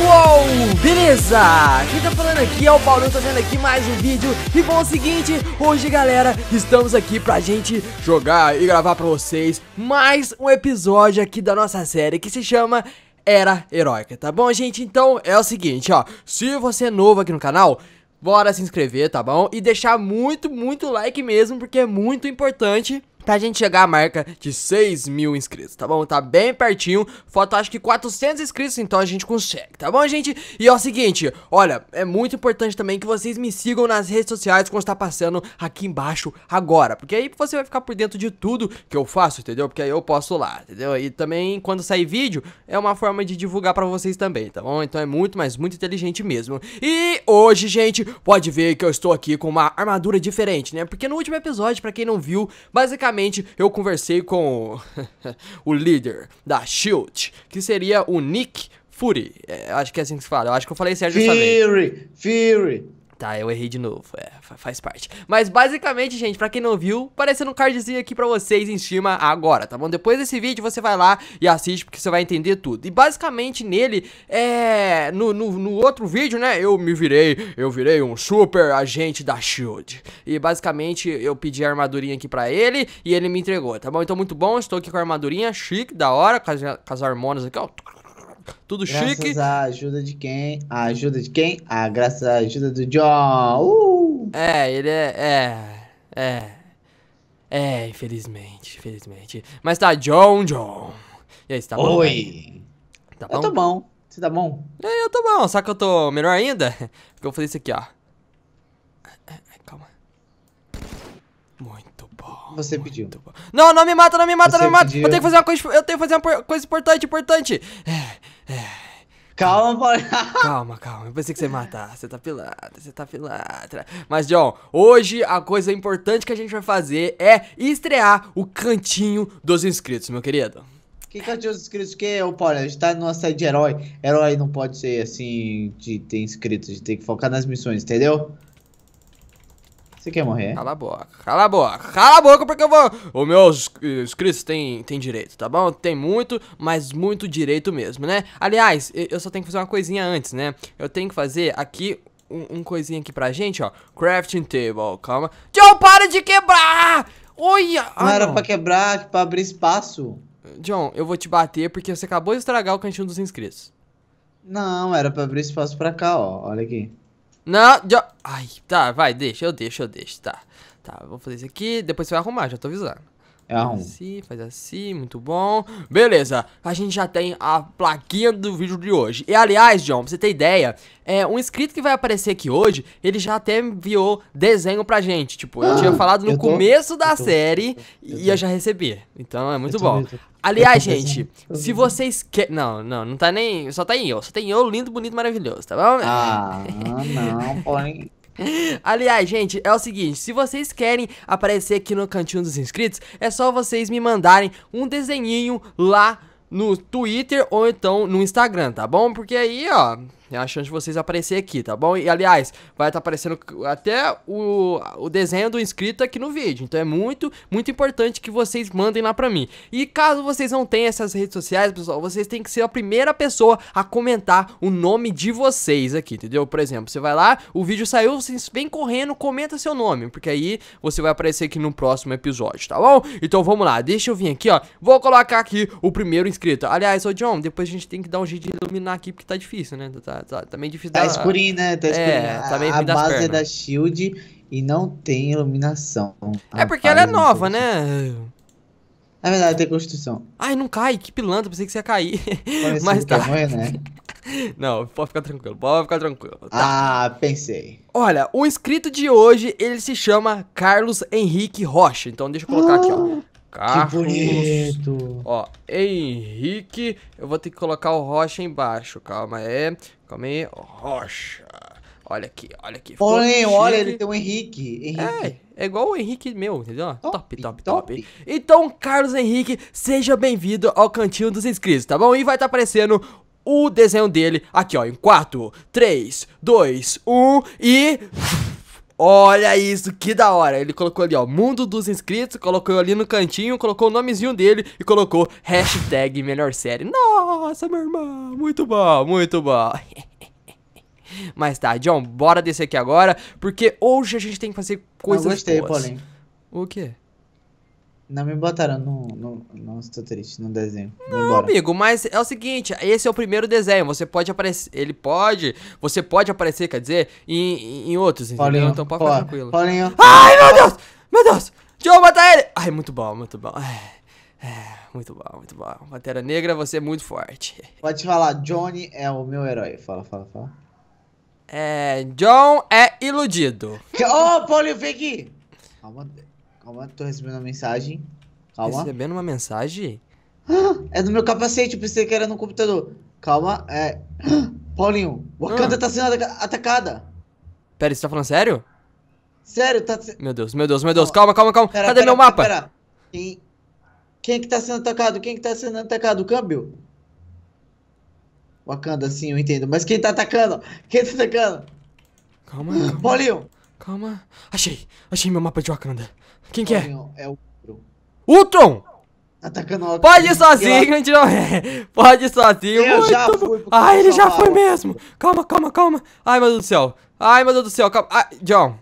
pessoal, beleza? Quem tá falando aqui é o Paulo, trazendo aqui mais um vídeo E bom, é o seguinte, hoje galera, estamos aqui pra gente jogar e gravar pra vocês Mais um episódio aqui da nossa série que se chama Era Heróica, tá bom gente? Então é o seguinte, ó, se você é novo aqui no canal Bora se inscrever, tá bom? E deixar muito, muito like mesmo, porque é muito importante Pra gente chegar à marca de 6 mil inscritos, tá bom? Tá bem pertinho, falta acho que 400 inscritos, então a gente consegue, tá bom, gente? E é o seguinte, olha, é muito importante também que vocês me sigam nas redes sociais quando está passando aqui embaixo agora, porque aí você vai ficar por dentro de tudo que eu faço, entendeu? Porque aí eu posso lá, entendeu? E também, quando sair vídeo, é uma forma de divulgar pra vocês também, tá bom? Então é muito, mas muito inteligente mesmo. E hoje, gente, pode ver que eu estou aqui com uma armadura diferente, né? Porque no último episódio, pra quem não viu, basicamente eu conversei com o líder da Shield, que seria o Nick Fury. É, acho que é assim que se fala. Eu acho que eu falei certo dessa vez. Fury, Fury. Tá, eu errei de novo. É, faz parte. Mas basicamente, gente, pra quem não viu, parecendo um cardzinho aqui pra vocês em cima agora, tá bom? Depois desse vídeo você vai lá e assiste porque você vai entender tudo. E basicamente nele, é... No, no, no outro vídeo, né, eu me virei, eu virei um super agente da SHIELD. E basicamente eu pedi a armadurinha aqui pra ele e ele me entregou, tá bom? Então muito bom, estou aqui com a armadurinha chique, da hora, com as, com as hormonas aqui, ó... Tudo graças chique. Graças à ajuda de quem? A ajuda de quem? a graças à ajuda do John. Uh! É, ele é. É. É. É, infelizmente, infelizmente. Mas tá, John, John. E aí, você tá bom? Oi! Tá bom? Eu tô bom. Você tá bom? É, eu tô bom. só que eu tô melhor ainda? Porque eu falei isso aqui, ó. Calma. Muito bom. Você pediu. Não, não me mata, não me mata, Você não me mata. Pediu. Eu tenho que fazer uma coisa. Eu tenho que fazer uma coisa importante, importante. É. É. Calma, calma, calma. Eu pensei que você ia matar. Você tá pilatra, você tá pilatra. Mas, John, hoje a coisa importante que a gente vai fazer é estrear o cantinho dos inscritos, meu querido. Que cantinho dos inscritos que é, Paulo? A gente tá numa série de herói. Herói não pode ser assim, de ter inscritos, a gente tem que focar nas missões, entendeu? Você quer morrer? É? Cala a boca, cala a boca, cala a boca, porque eu vou. Os meus inscritos têm, têm direito, tá bom? Tem muito, mas muito direito mesmo, né? Aliás, eu só tenho que fazer uma coisinha antes, né? Eu tenho que fazer aqui um, um coisinha aqui pra gente, ó. Crafting table, calma. John, para de quebrar! Olha! Ah, não, não, era pra quebrar, é pra abrir espaço. John, eu vou te bater porque você acabou de estragar o cantinho dos inscritos. Não, era pra abrir espaço pra cá, ó. Olha aqui. Não, já... Ai, tá, vai, deixa, eu deixo, eu deixo, tá. Tá, vou fazer isso aqui, depois você vai arrumar, já tô avisando. É Faz assim, faz assim, muito bom. Beleza, a gente já tem a plaquinha do vídeo de hoje. E aliás, John, pra você ter ideia, é, um inscrito que vai aparecer aqui hoje, ele já até enviou desenho pra gente. Tipo, eu tinha ah, falado no começo da tô, série e eu já recebi. Então é muito bom. Aliás, gente, se vocês querem. Não, não, não tá nem. Só tá em eu. Só tem eu, lindo, bonito, maravilhoso, tá bom? Ah, não, porém. Aliás, gente, é o seguinte, se vocês querem aparecer aqui no cantinho dos inscritos, é só vocês me mandarem um desenhinho lá no Twitter ou então no Instagram, tá bom? Porque aí, ó, é a chance de vocês aparecer aqui, tá bom? E aliás, vai estar tá aparecendo até o, o desenho do inscrito aqui no vídeo. Então é muito, muito importante que vocês mandem lá pra mim. E caso vocês não tenham essas redes sociais, pessoal, vocês têm que ser a primeira pessoa a comentar o nome de vocês aqui, entendeu? Por exemplo, você vai lá, o vídeo saiu, vocês vem correndo, comenta seu nome, porque aí você vai aparecer aqui no próximo episódio, tá bom? Então vamos lá, deixa eu vir aqui, ó. Vou colocar aqui o primeiro inscrito. Aliás, ô John, depois a gente tem que dar um jeito de iluminar aqui, porque tá difícil, né? Tá, tá Tá, tá, tá, meio difícil. Tá da... escurinho, né? Tá é, escurinho. É, tá meio a base é pernas. é da Shield e não tem iluminação. É porque ela é nova, né? é verdade, tem construção. Ai, não cai, que pilantra, pensei que você ia cair. Parece Mas tá. Tamanho, né? Não, pode ficar tranquilo, pode ficar tranquilo. Tá. Ah, pensei. Olha, o inscrito de hoje, ele se chama Carlos Henrique Rocha. Então deixa eu colocar ah. aqui, ó. Ah. Carlos. Que bonito. Ó, Henrique. Eu vou ter que colocar o Rocha embaixo. Calma aí. Calma aí. Rocha. Olha aqui, olha aqui. Porém, olha, ele tem o Henrique. Henrique. É, é igual o Henrique meu, entendeu? Top, top, top. top. Então, Carlos Henrique, seja bem-vindo ao Cantinho dos Inscritos, tá bom? E vai estar tá aparecendo o desenho dele aqui, ó, em 4, 3, 2, 1 e... Olha isso, que da hora. Ele colocou ali, ó, mundo dos inscritos, colocou ali no cantinho, colocou o nomezinho dele e colocou hashtag melhor série. Nossa, meu irmão, muito bom, muito bom. Mas tá, John, bora descer aqui agora, porque hoje a gente tem que fazer coisas Eu gostei, boas. Paulinho. O quê? Não me botaram no, no, no, estou triste, no desenho. Não, Embora. amigo, mas é o seguinte, esse é o primeiro desenho, você pode aparecer, ele pode, você pode aparecer, quer dizer, em, em outros, Paulinho, Então pode ficar tranquilo. Paulinho. Ai, meu Deus, meu Deus, deixa eu matar ele. Ai, muito bom, muito bom. É, muito bom, muito bom. Pantera Negra, você é muito forte. Pode falar, Johnny é o meu herói. Fala, fala, fala. É, John é iludido. Ô, oh, Paulinho, vem aqui. Calma, Calma, tô recebendo uma mensagem. Calma. Recebendo uma mensagem? Ah, é no meu capacete, eu pensei que era no computador. Calma, é. Paulinho, Wakanda ah. tá sendo atacada. Pera, você tá falando sério? Sério, tá. Meu Deus, meu Deus, meu Deus, calma, calma, calma. Pera, Cadê pera, meu mapa? Pera. Quem... Quem é que tá sendo atacado? Quem é que tá sendo atacado? O câmbio? Wakanda, sim, eu entendo. Mas quem tá atacando? Quem tá atacando? Calma, calma. Paulinho! Calma. Achei, achei meu mapa de Wakanda. Quem que é? É o Ultron! Atacando o Pode ir sozinho, Andy. É. Pode ir sozinho. Eu já fui Ah, ele já foi mesmo. Calma, calma, calma. Ai, meu Deus do céu. Ai, meu Deus do céu. Calma. Ai, ah, John.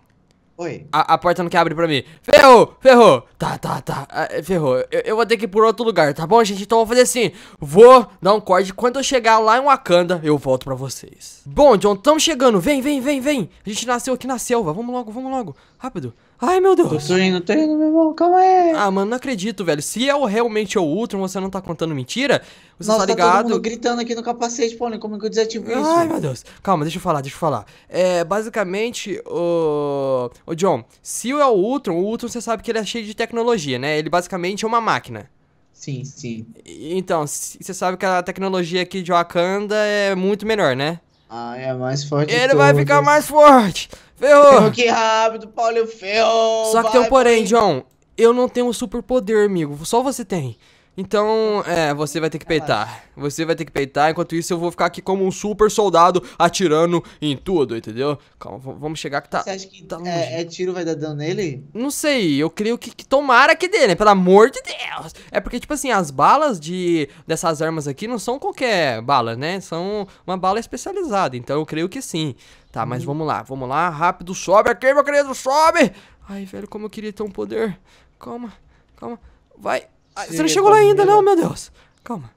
Oi. A, a, porta não quer abrir pra mim. Ferrou, ferrou. Tá, tá, tá. Ah, ferrou. Eu, eu, vou ter que ir por outro lugar, tá bom, gente? Então eu vou fazer assim. Vou dar um corte. Quando eu chegar lá em Wakanda, eu volto pra vocês. Bom, John, estamos chegando. Vem, vem, vem, vem. A gente nasceu aqui na selva. Vamos logo, vamos logo. Rápido. Ai, meu Deus. Tô indo, tô indo, meu irmão, calma aí. Ah, mano, não acredito, velho. Se é o, realmente é o Ultron, você não tá contando mentira, você Nossa, tá ligado. Tá todo mundo gritando aqui no capacete, pô, como que eu desativo é isso? Ai, meu Deus. Calma, deixa eu falar, deixa eu falar. É, basicamente, o... o John, se é o Ultron, o Ultron você sabe que ele é cheio de tecnologia, né? Ele basicamente é uma máquina. Sim, sim. Então, você sabe que a tecnologia aqui de Wakanda é muito melhor, né? Ah, é mais forte. Ele vai ficar né? mais forte. Ferrou! Que rápido, Paulinho, ferrou! Só que vai, tem um porém, João, John. Eu não tenho super poder, amigo. Só você tem. Então, é, você vai ter que peitar. Você vai ter que peitar. Enquanto isso, eu vou ficar aqui como um super soldado atirando em tudo, entendeu? Calma, vamos chegar que tá. Você acha que tá é, é, tiro vai dar dano nele? Não sei, eu creio que, que tomara que dê, né? Pelo amor de Deus! É porque, tipo assim, as balas de dessas armas aqui não são qualquer bala, né? São uma bala especializada. Então eu creio que sim. Tá, mas uhum. vamos lá, vamos lá, rápido, sobe aqui, meu querido, sobe! Ai, velho, como eu queria ter um poder. Calma, calma, vai. Ah, você não tá chegou lá ainda, não, meu Deus. Calma.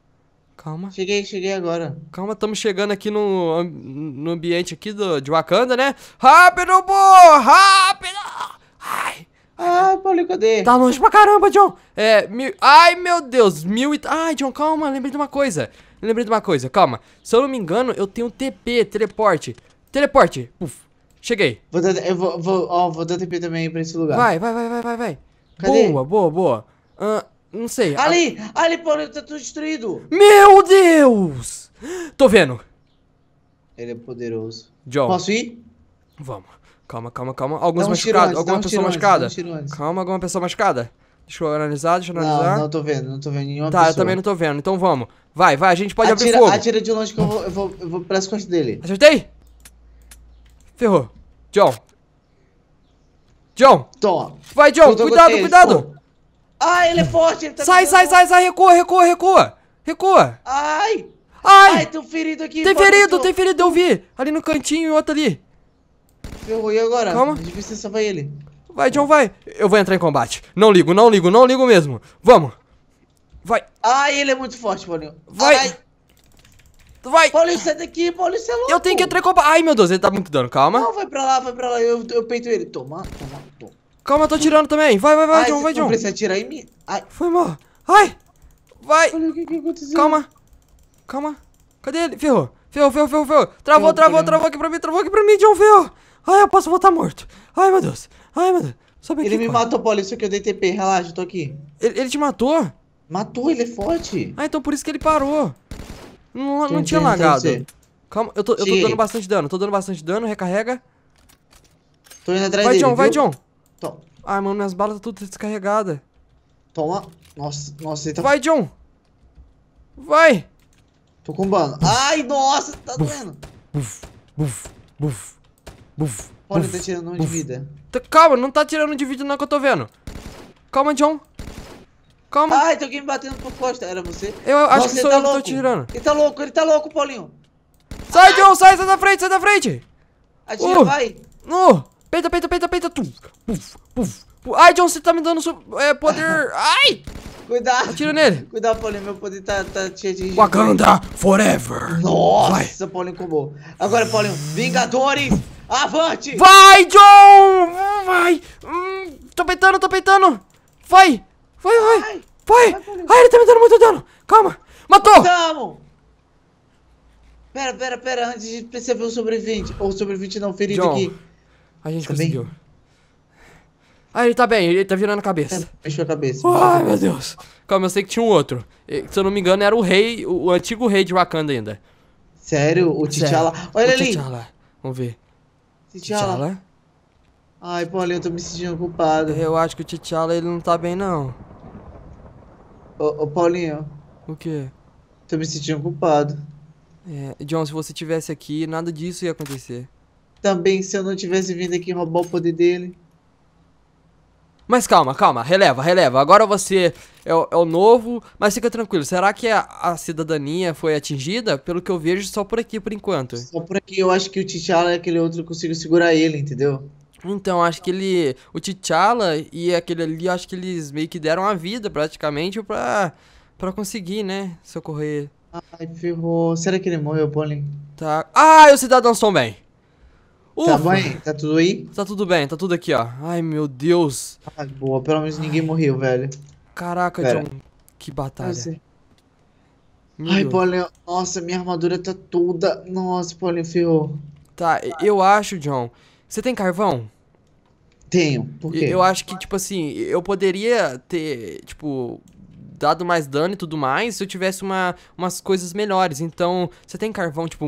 Calma. Cheguei, cheguei agora. Calma, estamos chegando aqui no, no ambiente aqui do, de Wakanda, né? Rápido, pô! Rápido! Ai! Ah, ai, Paulinho, cadê? Tá longe pra caramba, John. É, mil... Ai, meu Deus, mil e... Ai, John, calma, lembrei de uma coisa. Lembrei de uma coisa, calma. Se eu não me engano, eu tenho TP, teleporte. Teleporte. Puf, cheguei. Vou dar, eu vou, vou, ó, vou dar TP também pra esse lugar. Vai, vai, vai, vai, vai, vai. Cadê? Boa, boa, boa. Uh, não sei. Ali! A... Ali, Paulinho, tá tudo destruído! Meu Deus! Tô vendo. Ele é poderoso. John. Posso ir? Vamos. Calma, calma, calma. Alguns um machucados. Alguma um pessoa machucada. Um calma, alguma pessoa machucada. Deixa eu analisar, deixa eu analisar. Não, não tô vendo, não tô vendo nenhuma tá, pessoa. Tá, eu também não tô vendo. Então vamos. Vai, vai, a gente pode atira, abrir fogo. Atira de longe que eu vou, eu vou, eu vou costas dele. Acertei? Ferrou. John. John. Toma. Vai, John. Cuidado, cuidado. Ai, ele é forte! Ele tá sai, sai, sai, sai, recua, recua, recua! Recua! Ai! Ai! Ai, tem um ferido aqui! Tem ferido, tem ferido, eu vi! Ali no cantinho e outro ali! Ferrou, e agora? Calma! Difícil salvar ele. Vai, John, vai! Eu vou entrar em combate. Não ligo, não ligo, não ligo mesmo! Vamos! Vai! Ai, ele é muito forte, Paulinho! Vai! Ai. Vai! Paulinho, sai daqui, Paulinho, você é louco! Eu tenho que entrar em combate! Ai, meu Deus, ele tá muito dando calma! Não, vai pra lá, vai pra lá, eu, eu peito ele. Toma, toma, toma. Calma, eu tô atirando também. Vai, vai, vai, Ai, John, vai, John. Você atira em mim? Ai. Foi, mal. Ai. Vai. Olha o que, que aconteceu. Calma. Calma. Cadê ele? Ferrou. Ferrou, ferrou, ferrou, ferrou. Travou, travou, travou aqui pra mim, travou aqui pra mim, John, ferrou. Ai, eu posso voltar morto. Ai, meu Deus. Ai, meu Deus. Sobe aqui, ele me matou, Paulo, isso que eu é dei TP. Relaxa, eu tô aqui. Ele, ele te matou? Matou, ele é forte. Ah, então por isso que ele parou. Não, não tinha lagado. Calma, eu tô, eu tô dando bastante dano, tô dando bastante dano, recarrega. Tô indo atrás vai, dele. vai, John, vai, John. Tom. Ai, mano, minhas balas estão tá tudo descarregadas. Toma. Nossa, nossa, ele tá... Vai, John! Vai! Tô com bala. Ai, nossa, tá buf, doendo. Buf, buf, buf, buf. Olha, buf, tá tirando um de vida. Tá, calma, não tá tirando de vida não é que eu tô vendo. Calma, John. Calma. Ai, tem alguém me batendo por costa. Era você? Eu nossa, acho que sou tá eu louco. que tô tirando. Ele tá louco, ele tá louco, Paulinho. Sai, ah. John, sai, sai da frente, sai da frente. Atira, uh, vai. No. Uh. Peita, peita, peita, peita. Tum, puf, puf, Ai, John, você tá me dando é, poder. Ai! Cuidado. Atira nele. Cuidado, Paulinho. Meu poder tá, tá cheio de... Wakanda forever. Nossa, Vai. Paulinho comou. Agora, Paulinho. Vingadores, avante. Vai, John. Vai. Hum, tô peitando, tô peitando. Vai. Vai, vai. Vai. vai. vai Ai, ele tá me dando muito dano. Calma. Matou. Matamos. Pera, pera, pera. Antes de perceber o sobrevivente. Ou sobrevivente não, ferido John. aqui. A gente tá conseguiu. Ah, ele tá bem, ele tá virando a cabeça. Tá, fechou a cabeça. Ai, meu Deus. Calma, eu sei que tinha um outro. Se eu não me engano, era o rei, o, antigo rei de Wakanda ainda. Sério? O T'Challa? Olha o ali. T'Challa. Vamos ver. T'Challa? Ai, Paulinho, eu tô me sentindo culpado. Eu acho que o T'Challa, ele não tá bem, não. Ô, ô Paulinho. O quê? Tô me sentindo culpado. É, John, se você tivesse aqui, nada disso ia acontecer também se eu não tivesse vindo aqui roubar o poder dele. Mas calma, calma, releva, releva. Agora você é o, é o novo, mas fica tranquilo. Será que a, a, cidadania foi atingida? Pelo que eu vejo, só por aqui por enquanto. Só por aqui, eu acho que o T'Challa e é aquele outro que consigo segurar ele, entendeu? Então, acho que ele. O T'Challa e aquele ali, acho que eles meio que deram a vida praticamente pra, pra conseguir, né? Socorrer. Ai, ferrou. Será que ele morreu, Paulinho? Tá. Ah, o Cidadão bem Tá Ufa. Tá bem? Tá tudo aí? Tá tudo bem, tá tudo aqui, ó. Ai, meu Deus. Ah, boa. Pelo menos ninguém Ai. morreu, velho. Caraca, Pera. John. Que batalha. Assim. Ai, Ai Paulinho. Nossa, minha armadura tá toda... Nossa, Paulinho, ferrou. Tá, eu acho, John... Você tem carvão? Tenho. Por quê? Eu acho que, tipo assim, eu poderia ter, tipo, dado mais dano e tudo mais se eu tivesse uma, umas coisas melhores. Então, você tem carvão, tipo,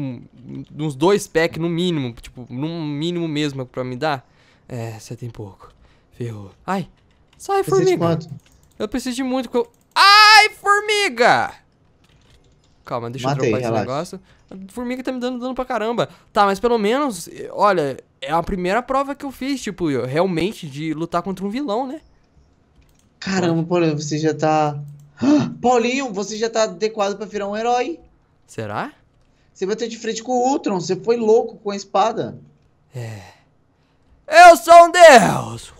uns dois packs no mínimo, tipo, no mínimo mesmo pra me dar? É, você tem pouco. Ferrou. Ai, sai, formiga. Eu preciso de muito que eu... Ai, formiga! Calma, deixa Matei, eu dropar relaxa. esse negócio. A formiga tá me dando dano pra caramba. Tá, mas pelo menos, olha, é a primeira prova que eu fiz, tipo, realmente de lutar contra um vilão, né? Caramba, pô, você já tá Paulinho, você já tá adequado para virar um herói. Será? Você vai ter de frente com o Ultron, você foi louco com a espada. É. Eu sou um deus!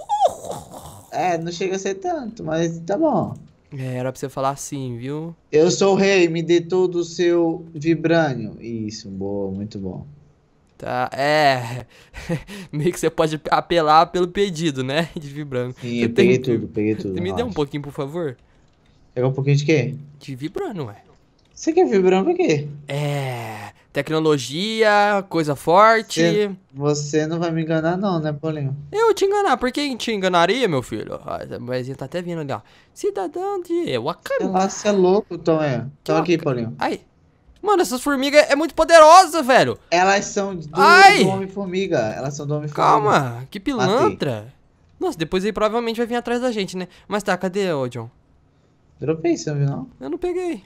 É, não chega a ser tanto, mas tá bom. É, era pra você falar assim, viu? Eu sou o rei, me dê todo o seu vibrânio. Isso, boa, muito bom. Tá, é. Meio que você pode apelar pelo pedido, né? De vibrânio. Sim, eu peguei tudo, peguei tudo. Me dê um pouquinho, por favor. Pegar um pouquinho de quê? De vibrando, ué. Você quer vibrar por quê? É. Tecnologia, coisa forte. Cê, você não vai me enganar, não, né, Paulinho? Eu te enganar, por que te enganaria, meu filho? Mas ele tá até vindo ali, ó. Cidadão de Wakanda. Sei lá, você é louco, Tom, é. Tom aqui, Paulinho. Aí. Mano, essas formigas é muito poderosa, velho. Elas são do, do Homem-Formiga. Elas são do Homem-Formiga. Calma, que pilantra. Matei. Nossa, depois ele provavelmente vai vir atrás da gente, né? Mas tá, cadê o John? Dropei, você não viu não? Eu não peguei.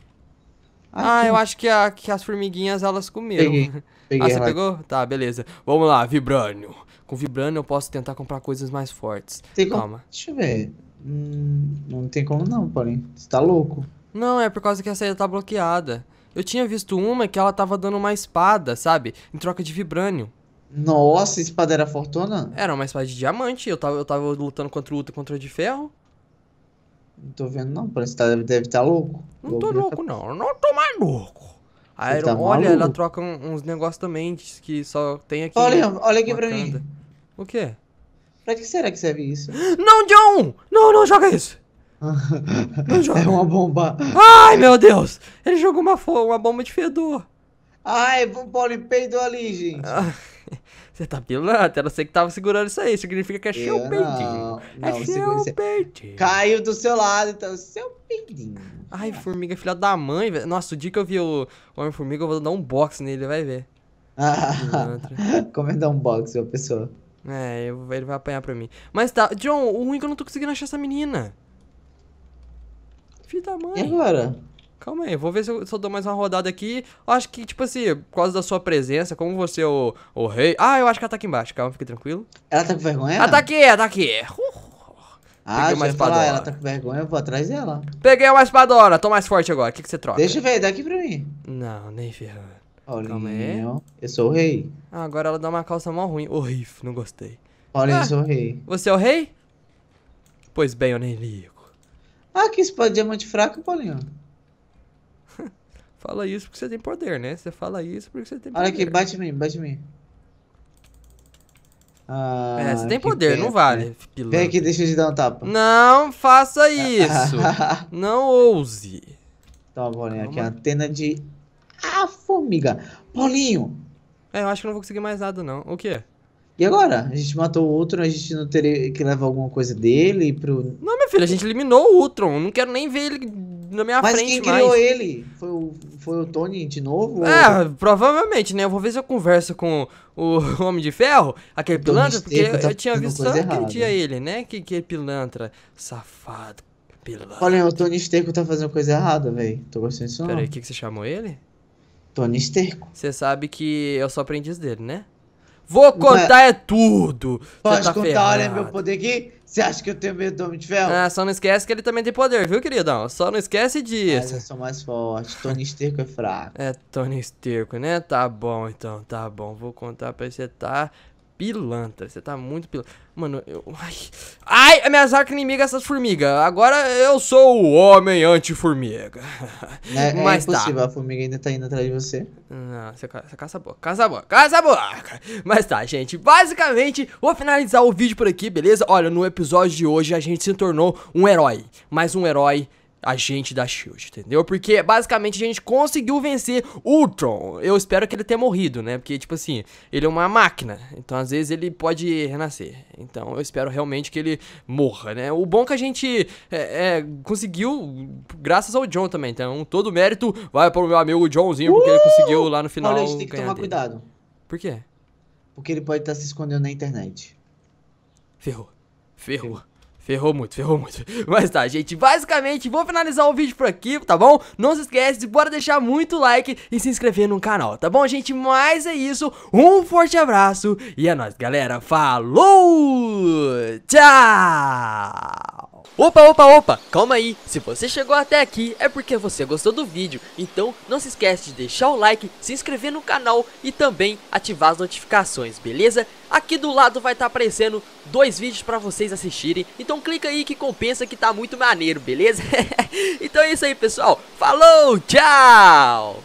Ah, ah eu acho que, a, que, as formiguinhas elas comeram. Peguei. Ah, peguei ah, você pegou? Tá, beleza. Vamos lá, Vibranium. Com Vibranium eu posso tentar comprar coisas mais fortes. Tem Calma. Como? Deixa eu ver. Hum, não tem como não, Paulinho. Você tá louco. Não, é por causa que essa aí tá bloqueada. Eu tinha visto uma que ela tava dando uma espada, sabe? Em troca de Vibranium. Nossa, espada era fortuna? Era uma espada de diamante. Eu tava, eu tava lutando contra o Uta contra o de ferro. Não tô vendo não, parece que tá, deve estar tá louco. Não tô louco, tá- não, eu não tô louco. A Aero, tá olha, maluco. ela troca uns negócios também que só tem aqui. Olha, olha aqui pra mim. O quê? Pra que será que serve isso? Não, John! Não, não joga isso! não joga. É uma bomba. Ai, meu Deus! Ele jogou uma, uma bomba de fedor. Ai, o Paulo peidou ali, gente. Você tá pilando, não sei que tava segurando isso aí. Significa que é seu peidinho. É seu peidinho. Caiu do seu lado, então, seu peidinho. Ai, formiga, filha da mãe, velho. Nossa, o dia que eu vi o Homem-Formiga, eu vou dar um box nele, vai ver. como é dar um box, uma pessoa? É, eu, ele vai apanhar pra mim. Mas tá, John, o ruim é que eu não tô conseguindo achar essa menina. Filha da mãe. E agora? calma aí, vou ver se eu, se eu dou mais uma rodada aqui. Eu acho que, tipo assim, por causa da sua presença, como você é o, o rei. Ah, eu acho que ela tá aqui embaixo, calma, fique tranquilo. Ela tá com vergonha? Ela tá aqui, ela tá aqui. Uh. uh, uh. Ah, Peguei falar, ela tá com vergonha, eu vou atrás dela. Peguei uma espadora, tô mais forte agora, o que, que você troca? Deixa eu ver, dá aqui pra mim. Não, nem ferrando. Calma aí. Eu sou o rei. Ah, agora ela dá uma calça mó ruim. Horrível, não gostei. Olha, ah, eu sou o rei. Você é o rei? Pois bem, eu nem ligo. Ah, que espada diamante fraco, Paulinho. Fala isso porque você tem poder, né? Você fala isso porque você tem poder. Olha aqui, bate em mim, bate em mim. Ah, é, você tem poder, não vale. Vem aqui, deixa eu te dar um tapa. Não faça isso. não ouse. Toma, tá, Paulinho, é Calma. a antena de... Ah, formiga. Paulinho. É, eu acho que não vou conseguir mais nada, não. O quê? E agora? A gente matou o Ultron, a gente não teria que levar alguma coisa dele pro... Não, minha filha, a gente eliminou o Ultron. Não quero nem ver ele na minha Mas frente. Mas quem criou mais. ele? Foi o, foi o Tony de novo? É, ah, ou... provavelmente, né? Eu vou ver se eu converso com o Homem de Ferro, aquele pilantra, porque eu, tá eu tinha visto só aquele dia ele, né? Que, que pilantra, safado, pilantra. Olha, o Tony Esterco tá fazendo coisa errada, velho. Tô gostando disso Pera não. Peraí, o que, que você chamou ele? Tony Esterco. Você sabe que eu é sou aprendiz dele, né? Vou contar é, tudo. Pode tá contar, olha né, meu poder aqui. Você acha que eu tenho medo do Homem de Ferro? Ah, só não esquece que ele também tem poder, viu, queridão? Só não esquece disso. Mas eu sou mais forte. Tony Esterco é fraco. É, Tony Esterco, né? Tá bom, então. Tá bom. Vou contar pra você, tá? pilantra. Você tá muito pilantra. Mano, eu... Ai, ai a é minhas arcas inimigas essas formigas. Agora eu sou o homem anti-formiga. É, é, Mas é impossível, tá. a formiga ainda tá indo atrás de você. Não, você, você caça a boca, caça a boca, caça a boca. Mas tá, gente, basicamente, vou finalizar o vídeo por aqui, beleza? Olha, no episódio de hoje a gente se tornou um herói. Mais um herói a gente da Shield, entendeu? Porque basicamente a gente conseguiu vencer Ultron. Eu espero que ele tenha morrido, né? Porque, tipo assim, ele é uma máquina. Então, às vezes, ele pode renascer. Então, eu espero realmente que ele morra, né? O bom é que a gente é, é, conseguiu, graças ao John também. Então, todo o mérito vai pro meu amigo Johnzinho, porque uh! ele conseguiu lá no final. Olha, a gente tem que tomar dele. cuidado. Por quê? Porque ele pode estar tá se escondendo na internet. Ferrou. Ferrou. Ferrou. Ferrou muito, ferrou muito. Mas tá, gente, basicamente vou finalizar o vídeo por aqui, tá bom? Não se esquece, de bora deixar muito like e se inscrever no canal, tá bom, gente? Mas é isso, um forte abraço e é nóis, galera. Falou! Tchau! Opa, opa, opa, calma aí, se você chegou até aqui é porque você gostou do vídeo, então não se esquece de deixar o like, se inscrever no canal e também ativar as notificações, beleza? Aqui do lado vai estar tá aparecendo dois vídeos para vocês assistirem, então clica aí que compensa que tá muito maneiro, beleza? então é isso aí pessoal, falou, tchau!